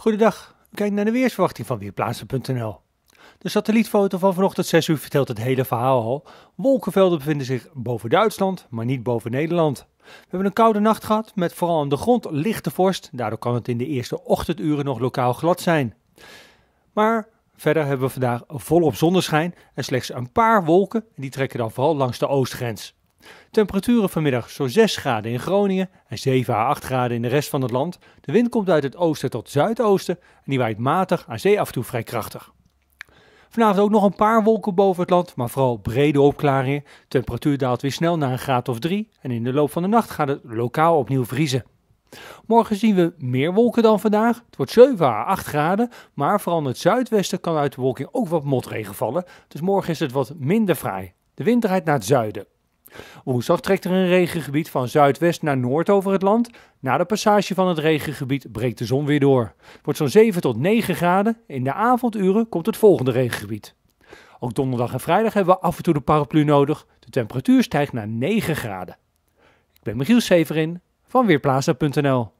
Goedendag, kijk naar de weersverwachting van Weerplaatsen.nl. De satellietfoto van vanochtend 6 uur vertelt het hele verhaal al. Wolkenvelden bevinden zich boven Duitsland, maar niet boven Nederland. We hebben een koude nacht gehad met vooral aan de grond lichte vorst. Daardoor kan het in de eerste ochtenduren nog lokaal glad zijn. Maar verder hebben we vandaag volop zonneschijn en slechts een paar wolken. Die trekken dan vooral langs de oostgrens. Temperaturen vanmiddag zo'n 6 graden in Groningen en 7 à 8 graden in de rest van het land. De wind komt uit het oosten tot zuidoosten en die waait matig aan zee af en toe vrij krachtig. Vanavond ook nog een paar wolken boven het land, maar vooral brede opklaringen. Temperatuur daalt weer snel naar een graad of 3 en in de loop van de nacht gaat het lokaal opnieuw vriezen. Morgen zien we meer wolken dan vandaag. Het wordt 7 à 8 graden, maar vooral in het zuidwesten kan uit de wolking ook wat motregen vallen. Dus morgen is het wat minder vrij. De wind draait naar het zuiden. Woensdag trekt er een regengebied van zuidwest naar noord over het land. Na de passage van het regengebied breekt de zon weer door. Wordt zo'n 7 tot 9 graden. In de avonduren komt het volgende regengebied. Ook donderdag en vrijdag hebben we af en toe de paraplu nodig. De temperatuur stijgt naar 9 graden. Ik ben Michiel Severin van Weerplaza.nl